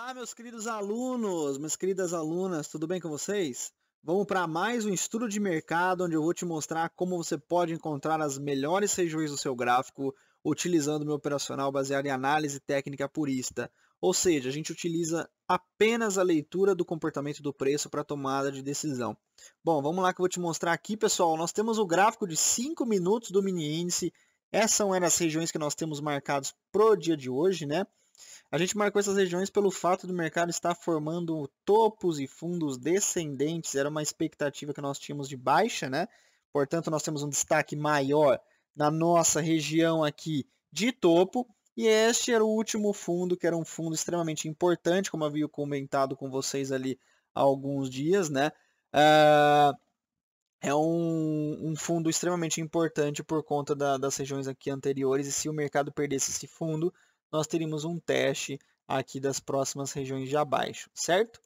Olá, meus queridos alunos, minhas queridas alunas, tudo bem com vocês? Vamos para mais um estudo de mercado, onde eu vou te mostrar como você pode encontrar as melhores regiões do seu gráfico utilizando meu operacional baseado em análise técnica purista. Ou seja, a gente utiliza apenas a leitura do comportamento do preço para tomada de decisão. Bom, vamos lá que eu vou te mostrar aqui, pessoal. Nós temos o gráfico de 5 minutos do mini índice. Essas são as regiões que nós temos marcados pro dia de hoje, né? A gente marcou essas regiões pelo fato do mercado estar formando topos e fundos descendentes, era uma expectativa que nós tínhamos de baixa, né? Portanto, nós temos um destaque maior na nossa região aqui de topo. E este era o último fundo, que era um fundo extremamente importante, como havia comentado com vocês ali há alguns dias, né? Ah, é um, fundo extremamente importante por conta das regiões aqui anteriores. E se o mercado perdesse esse fundo, nós teríamos um teste aqui das próximas regiões de abaixo, certo?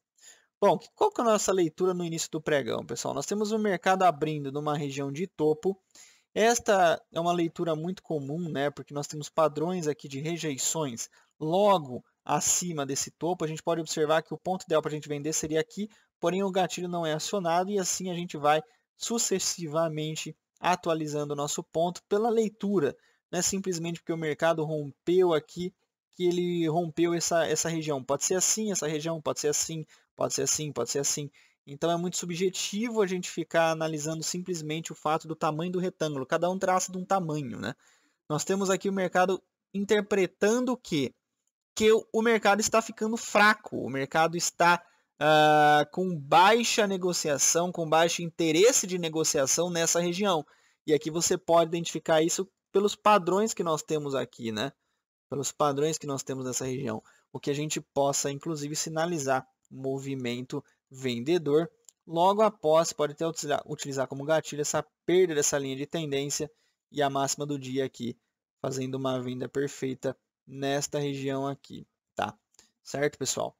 Bom, qual que é a nossa leitura no início do pregão, pessoal? Nós temos o um mercado abrindo numa região de topo. Esta é uma leitura muito comum, né? Porque nós temos padrões aqui de rejeições logo acima desse topo. A gente pode observar que o ponto ideal para a gente vender seria aqui, porém o gatilho não é acionado e assim a gente vai sucessivamente atualizando o nosso ponto pela leitura. Né? Simplesmente porque o mercado rompeu aqui que ele rompeu essa, essa região. Pode ser assim, essa região, pode ser assim, pode ser assim, pode ser assim. Então é muito subjetivo a gente ficar analisando simplesmente o fato do tamanho do retângulo. Cada um traça de um tamanho, né? Nós temos aqui o mercado interpretando que que o mercado está ficando fraco, o mercado está uh, com baixa negociação, com baixo interesse de negociação nessa região. E aqui você pode identificar isso pelos padrões que nós temos aqui, né? pelos padrões que nós temos nessa região, o que a gente possa, inclusive, sinalizar movimento vendedor. Logo após, pode até utilizar, como gatilho essa perda dessa linha de tendência e a máxima do dia aqui, fazendo uma venda perfeita nesta região aqui, tá? Certo, pessoal?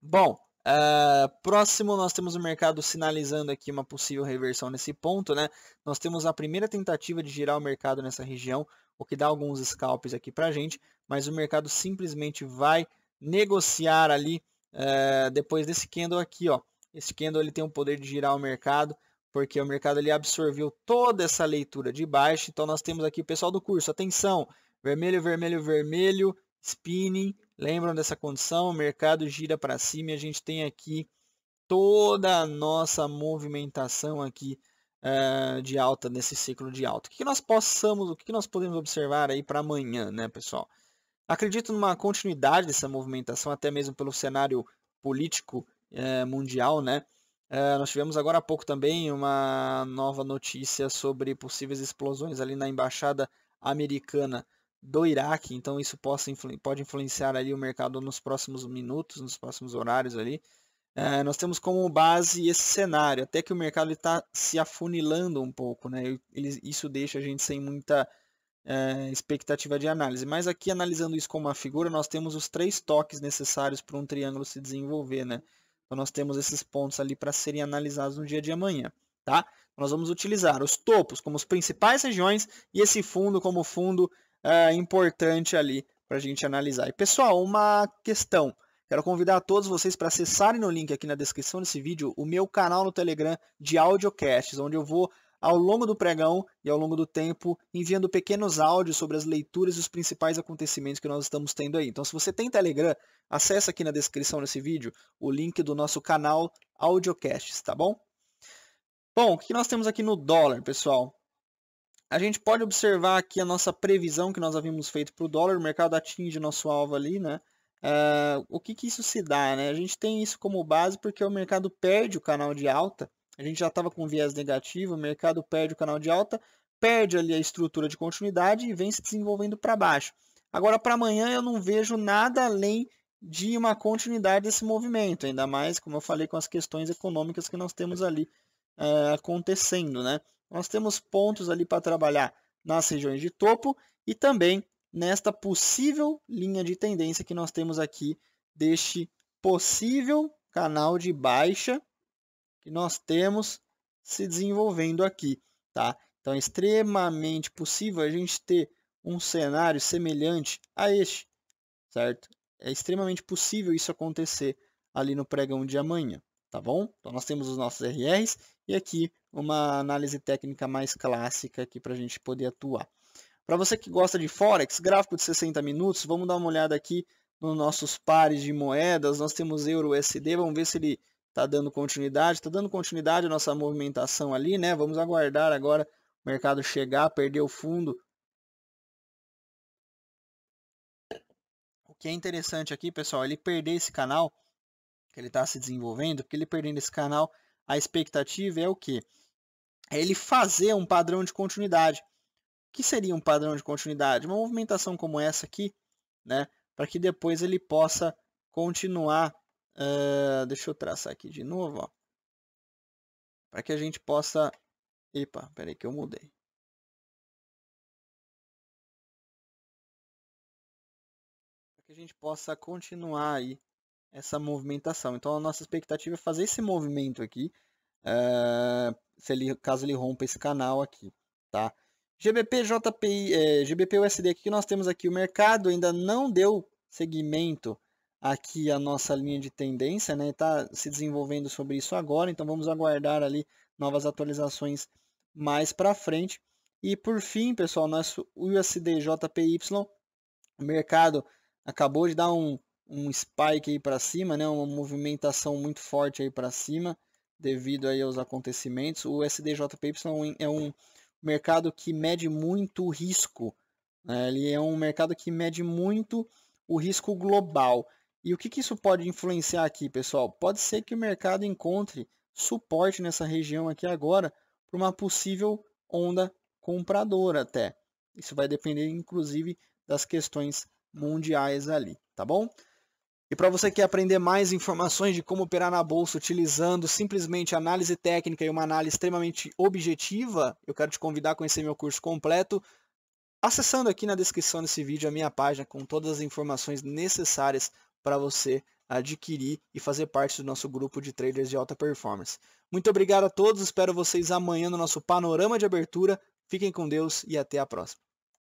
Bom, Uh, próximo, nós temos o mercado sinalizando aqui uma possível reversão nesse ponto, né? Nós temos a primeira tentativa de girar o mercado nessa região o que dá alguns scalps aqui para a gente, mas o mercado simplesmente vai negociar ali eh, depois desse candle aqui. Ó. Esse candle ele tem o poder de girar o mercado, porque o mercado ele absorveu toda essa leitura de baixo. Então nós temos aqui o pessoal do curso, atenção, vermelho, vermelho, vermelho, spinning, lembram dessa condição? O mercado gira para cima e a gente tem aqui toda a nossa movimentação aqui de alta, nesse ciclo de alta. O que, nós possamos, o que, nós podemos observar aí para amanhã, né, pessoal? Acredito numa continuidade dessa movimentação, até mesmo pelo cenário político mundial, né? nós tivemos agora há pouco também uma nova notícia sobre possíveis explosões ali na embaixada americana do Iraque, então isso possa, pode influenciar ali o mercado nos próximos minutos, nos próximos horários ali. Eh, nós temos como base esse cenário, até que o mercado está se afunilando um pouco, né? Ele, isso deixa a gente sem muita eh, expectativa de análise. Mas aqui, analisando isso como uma figura, nós temos os três toques necessários para um triângulo se desenvolver, né? Então, nós temos esses pontos ali para serem analisados no dia de amanhã, tá? Nós vamos utilizar os topos como as principais regiões e esse fundo como fundo eh, importante ali para a gente analisar. E, pessoal, uma questão. Quero convidar todos vocês para acessarem no link aqui na descrição desse vídeo o meu canal no Telegram de audiocasts, onde eu vou ao longo do pregão e ao longo do tempo, enviando pequenos áudios sobre as leituras e os principais acontecimentos que nós estamos tendo aí. Então, se você tem Telegram, acessa aqui na descrição desse vídeo o link do nosso canal Audiocasts, tá bom? Bom, o que nós temos aqui no dólar, pessoal? A gente pode observar aqui a nossa previsão que nós havíamos feito para o dólar, o mercado atinge nosso alvo ali, né? Uh, o que, que isso se dá? Né? A gente tem isso como base porque o mercado perde o canal de alta. A gente já estava com viés negativo, o mercado perde o canal de alta, perde ali a estrutura de continuidade e vem se desenvolvendo para baixo. Agora, para amanhã, eu não vejo nada além de uma continuidade desse movimento, ainda mais, como eu falei, com as questões econômicas que nós temos ali uh, acontecendo. Né? Nós temos pontos ali para trabalhar nas regiões de topo e também nesta possível linha de tendência que nós temos aqui deste possível canal de baixa que nós temos se desenvolvendo aqui, tá? Então é extremamente possível a gente ter um cenário semelhante a este, certo? É extremamente possível isso acontecer ali no pregão de amanhã, tá bom? Então nós temos os nossos RRs e aqui uma análise técnica mais clássica aqui para a gente poder atuar. Para você que gosta de Forex, gráfico de 60 minutos, vamos dar uma olhada aqui nos nossos pares de moedas. Nós temos Euro USD, vamos ver se ele está dando continuidade. Está dando continuidade a nossa movimentação ali, né? Vamos aguardar agora o mercado chegar, perder o fundo. O que é interessante aqui, pessoal, ele perder esse canal, que ele está se desenvolvendo, porque ele perdendo esse canal, a expectativa é o que? É ele fazer um padrão de continuidade que seria um padrão de continuidade? Uma movimentação como essa aqui, né? Para que depois ele possa continuar. Uh, deixa eu traçar aqui de novo, Para que a gente possa... Epa, peraí que eu mudei. Para que a gente possa continuar aí essa movimentação. Então a nossa expectativa é fazer esse movimento aqui, uh, se ele, caso ele rompa esse canal aqui, tá? GBP, JPI, é, GBP USD aqui que nós temos aqui o mercado ainda não deu segmento aqui a nossa linha de tendência, né? Está se desenvolvendo sobre isso agora, então vamos aguardar ali novas atualizações mais para frente. E por fim, pessoal, nosso USD JPY, o mercado acabou de dar um, um spike aí para cima, né? Uma movimentação muito forte aí para cima devido aí aos acontecimentos. O USD JPY é um é mercado que mede muito o risco. Né? Ele é um mercado que mede muito o risco global. E o que, que isso pode influenciar aqui, pessoal? Pode ser que o mercado encontre suporte nessa região aqui agora para uma possível onda compradora até. Isso vai depender, inclusive, das questões mundiais ali, tá bom? E para você que quer aprender mais informações de como operar na bolsa utilizando simplesmente análise técnica e uma análise extremamente objetiva, eu quero te convidar a conhecer meu curso completo, acessando aqui na descrição desse vídeo a minha página com todas as informações necessárias para você adquirir e fazer parte do nosso grupo de traders de alta performance. Muito obrigado a todos, espero vocês amanhã no nosso panorama de abertura. Fiquem com Deus e até a próxima.